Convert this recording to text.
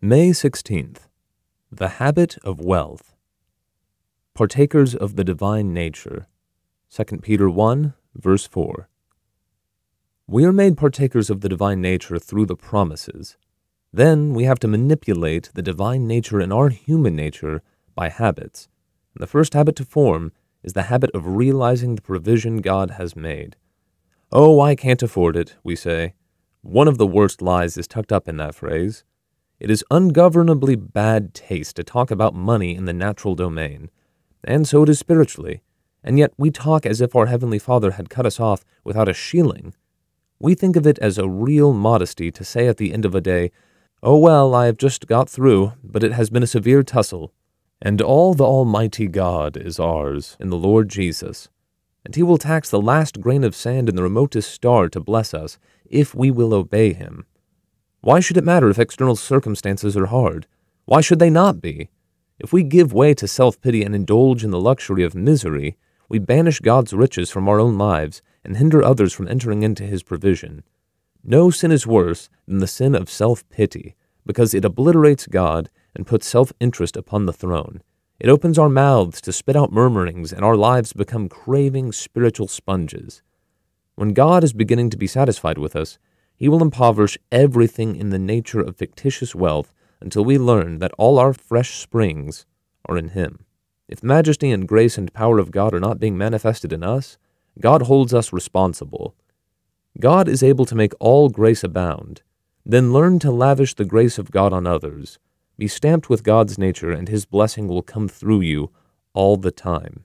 May 16th, The Habit of Wealth. Partakers of the Divine Nature. 2 Peter 1, verse 4. We are made partakers of the divine nature through the promises. Then we have to manipulate the divine nature in our human nature by habits. And the first habit to form is the habit of realizing the provision God has made. Oh, I can't afford it, we say. One of the worst lies is tucked up in that phrase. It is ungovernably bad taste to talk about money in the natural domain, and so it is spiritually, and yet we talk as if our Heavenly Father had cut us off without a shilling. We think of it as a real modesty to say at the end of a day, Oh well, I have just got through, but it has been a severe tussle, and all the Almighty God is ours in the Lord Jesus, and He will tax the last grain of sand in the remotest star to bless us, if we will obey Him. Why should it matter if external circumstances are hard? Why should they not be? If we give way to self pity and indulge in the luxury of misery, we banish God's riches from our own lives and hinder others from entering into His provision. No sin is worse than the sin of self pity, because it obliterates God and puts self interest upon the throne. It opens our mouths to spit out murmurings, and our lives become craving spiritual sponges. When God is beginning to be satisfied with us, he will impoverish everything in the nature of fictitious wealth until we learn that all our fresh springs are in Him. If majesty and grace and power of God are not being manifested in us, God holds us responsible. God is able to make all grace abound. Then learn to lavish the grace of God on others. Be stamped with God's nature, and His blessing will come through you all the time.